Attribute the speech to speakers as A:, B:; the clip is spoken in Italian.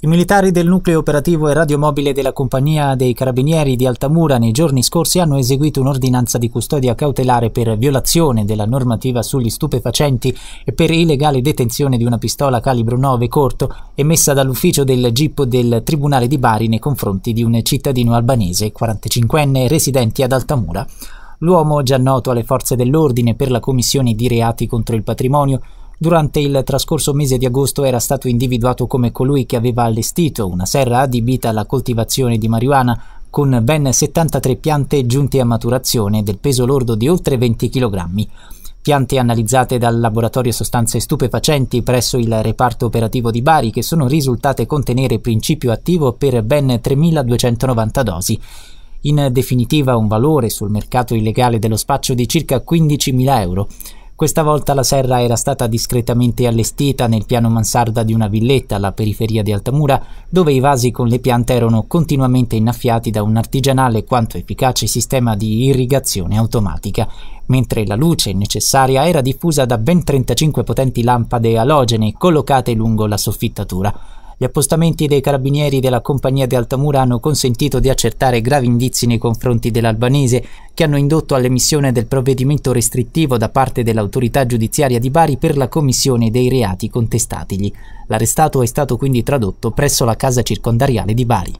A: I militari del nucleo operativo e radiomobile della compagnia dei carabinieri di Altamura nei giorni scorsi hanno eseguito un'ordinanza di custodia cautelare per violazione della normativa sugli stupefacenti e per illegale detenzione di una pistola calibro 9 corto emessa dall'ufficio del GIP del Tribunale di Bari nei confronti di un cittadino albanese 45enne residente ad Altamura. L'uomo, già noto alle forze dell'ordine per la commissione di reati contro il patrimonio, Durante il trascorso mese di agosto era stato individuato come colui che aveva allestito una serra adibita alla coltivazione di marijuana, con ben 73 piante giunte a maturazione del peso lordo di oltre 20 kg. Piante analizzate dal laboratorio sostanze stupefacenti presso il reparto operativo di Bari che sono risultate contenere principio attivo per ben 3.290 dosi. In definitiva un valore sul mercato illegale dello spaccio di circa 15.000 euro. Questa volta la serra era stata discretamente allestita nel piano mansarda di una villetta alla periferia di Altamura, dove i vasi con le piante erano continuamente innaffiati da un artigianale quanto efficace sistema di irrigazione automatica, mentre la luce necessaria era diffusa da ben 35 potenti lampade alogene collocate lungo la soffittatura. Gli appostamenti dei carabinieri della compagnia di Altamura hanno consentito di accertare gravi indizi nei confronti dell'albanese, che hanno indotto all'emissione del provvedimento restrittivo da parte dell'autorità giudiziaria di Bari per la commissione dei reati contestatigli. L'arrestato è stato quindi tradotto presso la casa circondariale di Bari.